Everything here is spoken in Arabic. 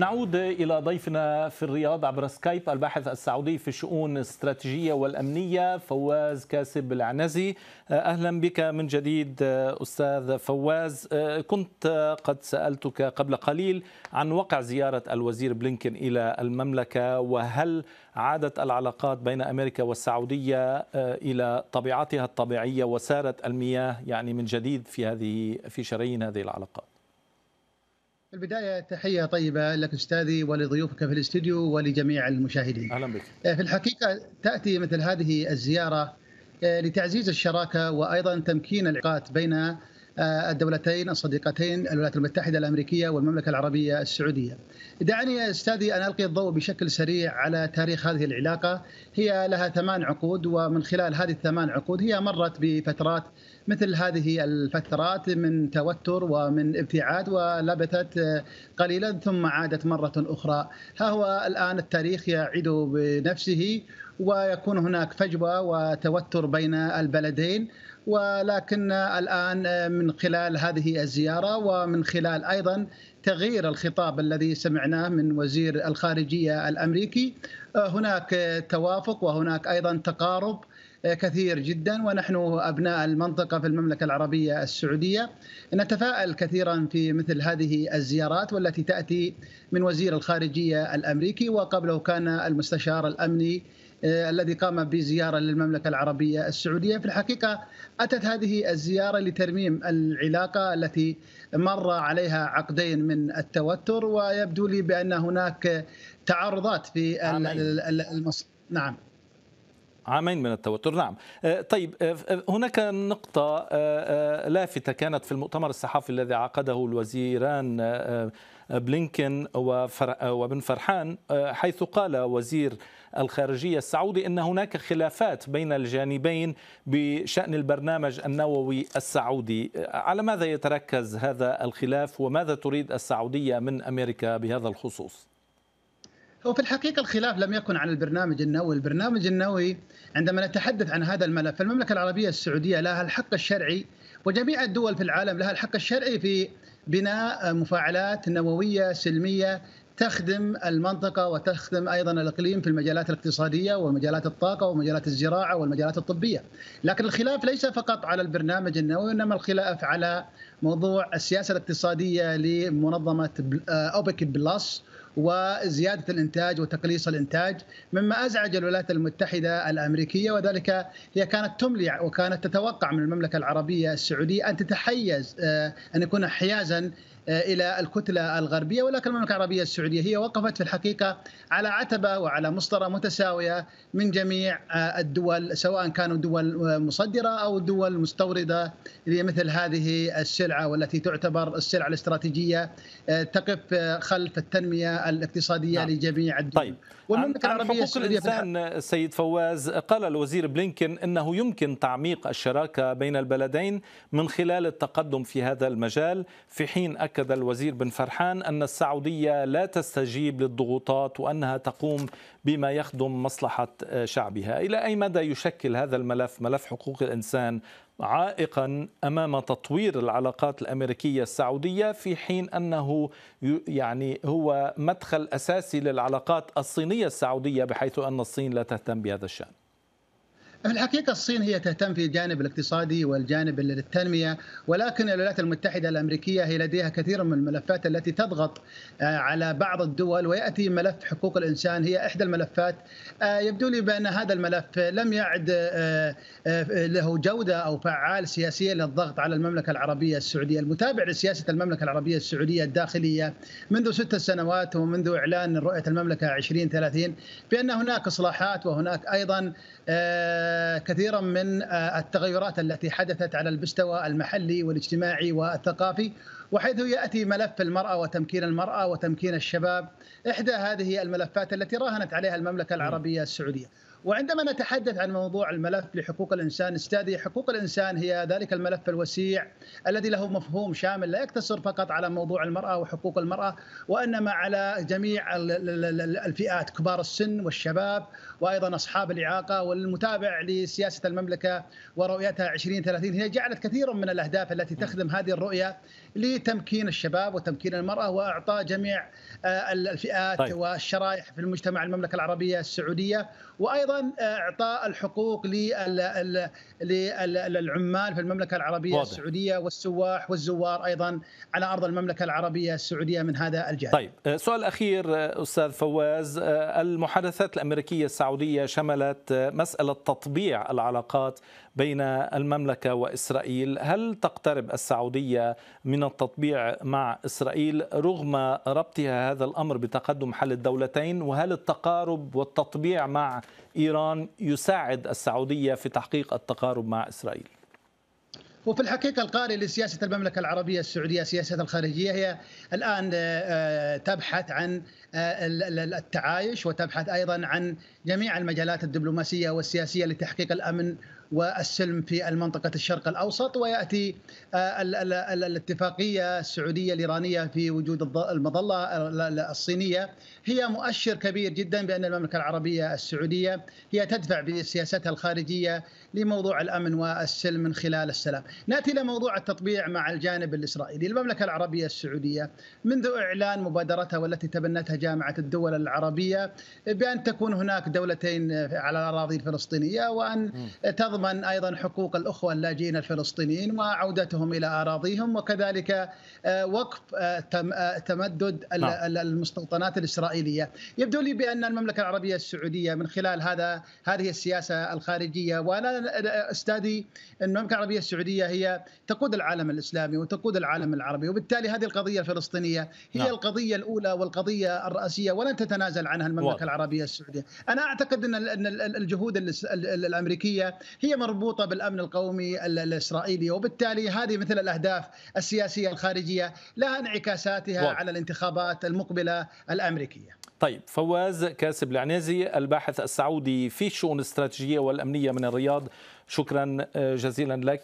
نعود إلى ضيفنا في الرياض عبر سكايب الباحث السعودي في الشؤون الاستراتيجية والأمنية فواز كاسب العنزي أهلا بك من جديد أستاذ فواز كنت قد سألتك قبل قليل عن وقع زيارة الوزير بلينكين إلى المملكة وهل عادت العلاقات بين أمريكا والسعودية آه، إلى طبيعتها الطبيعية وسارت المياه يعني من جديد في هذه في شرايين هذه العلاقات في البداية تحية طيبة لك أستاذي ولضيوفك في الاستديو ولجميع المشاهدين أهلا بك آه، في الحقيقة تأتي مثل هذه الزيارة آه، لتعزيز الشراكة وأيضا تمكين العلاقات بين الدولتين الصديقتين الولايات المتحدة الأمريكية والمملكة العربية السعودية دعني يا أستاذي أن ألقي الضوء بشكل سريع على تاريخ هذه العلاقة هي لها ثمان عقود ومن خلال هذه الثمان عقود هي مرت بفترات مثل هذه الفترات من توتر ومن ابتعاد ولبثت قليلا ثم عادت مرة أخرى ها هو الآن التاريخ يعيد بنفسه ويكون هناك فجوه وتوتر بين البلدين ولكن الان من خلال هذه الزياره ومن خلال ايضا تغيير الخطاب الذي سمعناه من وزير الخارجيه الامريكي هناك توافق وهناك ايضا تقارب كثير جدا ونحن ابناء المنطقه في المملكه العربيه السعوديه نتفائل كثيرا في مثل هذه الزيارات والتي تاتي من وزير الخارجيه الامريكي وقبله كان المستشار الامني آه، الذي قام بزيارة للمملكة العربية السعودية في الحقيقة أتت هذه الزيارة لترميم العلاقة التي مر عليها عقدين من التوتر ويبدو لي بأن هناك تعارضات في المص... نعم عامين من التوتر نعم آه، طيب آه، هناك نقطة لافتة كانت في المؤتمر الصحفي الذي عقده الوزيران بلينكن وبن فرحان آه، حيث قال وزير الخارجية السعودي أن هناك خلافات بين الجانبين بشأن البرنامج النووي السعودي آه، على ماذا يتركز هذا الخلاف وماذا تريد السعودية من أمريكا بهذا الخصوص؟ هو في الحقيقة الخلاف لم يكن عن البرنامج النووي البرنامج النووي عندما نتحدث عن هذا الملف المملكة العربية السعودية لها الحق الشرعي وجميع الدول في العالم لها الحق الشرعي في بناء مفاعلات نوويه سلميه تخدم المنطقة وتخدم أيضا الإقليم في المجالات الاقتصادية ومجالات الطاقة ومجالات الزراعة والمجالات الطبية لكن الخلاف ليس فقط على البرنامج النووي إنما الخلاف على موضوع السياسة الاقتصادية لمنظمة آه، أوبك بلس وزياده الانتاج وتقليص الانتاج مما ازعج الولايات المتحده الامريكيه وذلك هي كانت تملي وكانت تتوقع من المملكه العربيه السعوديه ان تتحيز آه، ان يكون حيازا آه، الى الكتله الغربيه ولكن المملكه العربيه السعوديه هي وقفت في الحقيقه على عتبه وعلى مسطره متساويه من جميع آه، الدول سواء كانوا دول مصدره او دول مستورده لمثل هذه السلعه والتي تعتبر السلعه الاستراتيجيه تقف خلف التنميه الاقتصادية نعم. لجميع الدول طيب. والمملكة العربية حقوق الإنسان السيد فواز قال الوزير بلينكن أنه يمكن تعميق الشراكة بين البلدين من خلال التقدم في هذا المجال في حين أكد الوزير بن فرحان أن السعودية لا تستجيب للضغوطات وأنها تقوم بما يخدم مصلحة شعبها إلى أي مدى يشكل هذا الملف ملف حقوق الإنسان عائقا امام تطوير العلاقات الامريكيه السعوديه في حين انه يعني هو مدخل اساسي للعلاقات الصينيه السعوديه بحيث ان الصين لا تهتم بهذا الشان في الحقيقة الصين هي تهتم في الجانب الاقتصادي والجانب للتنمية ولكن الولايات المتحدة الأمريكية هي لديها كثير من الملفات التي تضغط آه، على بعض الدول ويأتي ملف حقوق الإنسان هي إحدى الملفات آه، يبدو لي بأن هذا الملف لم يعد آه، له جودة أو فعال سياسيا للضغط على المملكة العربية السعودية المتابع لسياسة المملكة العربية السعودية الداخلية منذ ست سنوات ومنذ إعلان رؤية المملكة 2030 بأن هناك إصلاحات وهناك أيضا كثيرا من آه، التغيرات التي حدثت على المستوى المحلي والاجتماعي والثقافي وحيث ياتي ملف المراه وتمكين المراه وتمكين الشباب احدى هذه الملفات التي راهنت عليها المملكه نعم. العربيه السعوديه وعندما نتحدث عن موضوع الملف لحقوق الانسان استاذي حقوق الانسان هي ذلك الملف الوسيع الذي له مفهوم شامل لا يقتصر فقط على موضوع المراه وحقوق المراه وانما على جميع الفئات كبار السن والشباب وايضا اصحاب الاعاقه والمتابع لسياسه المملكه ورؤيتها 2030 هي جعلت كثيرا من الاهداف التي تخدم هذه الرؤيه لتمكين الشباب وتمكين المراه واعطاء جميع آه، الفئات طيب. والشرائح في المجتمع المملكه العربيه السعوديه وايضا آه، اعطاء الحقوق للعمال في المملكه العربيه واضح. السعوديه والسواح والزوار ايضا على ارض المملكه العربيه السعوديه من هذا الجانب. طيب آه، سؤال اخير آه، استاذ فواز المحادثات الامريكيه السعوديه شملت مساله تطبيع العلاقات بين المملكه واسرائيل، هل تقترب السعوديه من التطبيع مع اسرائيل رغم ربطها هذا الامر بتقدم حل الدولتين وهل التقارب والتطبيع مع إيران يساعد السعودية في تحقيق التقارب مع إسرائيل وفي الحقيقة القارئ لسياسة المملكة العربية السعودية سياسة الخارجية هي الآن آه، تبحث عن آه، التعايش وتبحث أيضا عن جميع المجالات الدبلوماسية والسياسية لتحقيق الأمن والسلم في المنطقة الشرق الأوسط ويأتي آه، الاتفاقية السعودية الإيرانية في وجود المظلة الصينية هي مؤشر كبير جدا بأن المملكة العربية السعودية هي تدفع بسياستها الخارجية لموضوع الأمن والسلم من خلال السلام نأتي إلى موضوع التطبيع مع الجانب الإسرائيلي المملكة العربية السعودية منذ إعلان مبادرتها والتي تبنتها جامعة الدول العربية بأن تكون هناك دولتين على الأراضي الفلسطينية وأن تضمن تضمن ايضا حقوق الاخوه اللاجئين الفلسطينيين وعودتهم الى اراضيهم وكذلك آه، وقف آه، آه، تمدد نعم. المستوطنات الاسرائيليه. يبدو لي بان المملكه العربيه السعوديه من خلال هذا هذه السياسه الخارجيه وانا استاذي المملكه العربيه السعوديه هي تقود العالم الاسلامي وتقود العالم العربي وبالتالي هذه القضيه الفلسطينيه هي نعم. القضيه الاولى والقضيه الرئاسيه ولن تتنازل عنها المملكه العربيه السعوديه. انا اعتقد ان الجهود الامريكيه هي هي مربوطه بالامن القومي الاسرائيلي وبالتالي هذه مثل الاهداف السياسيه الخارجيه لها انعكاساتها واضح. على الانتخابات المقبله الامريكيه. طيب فواز كاسب العنازي الباحث السعودي في الشؤون الاستراتيجيه والامنيه من الرياض شكرا آه، جزيلا لك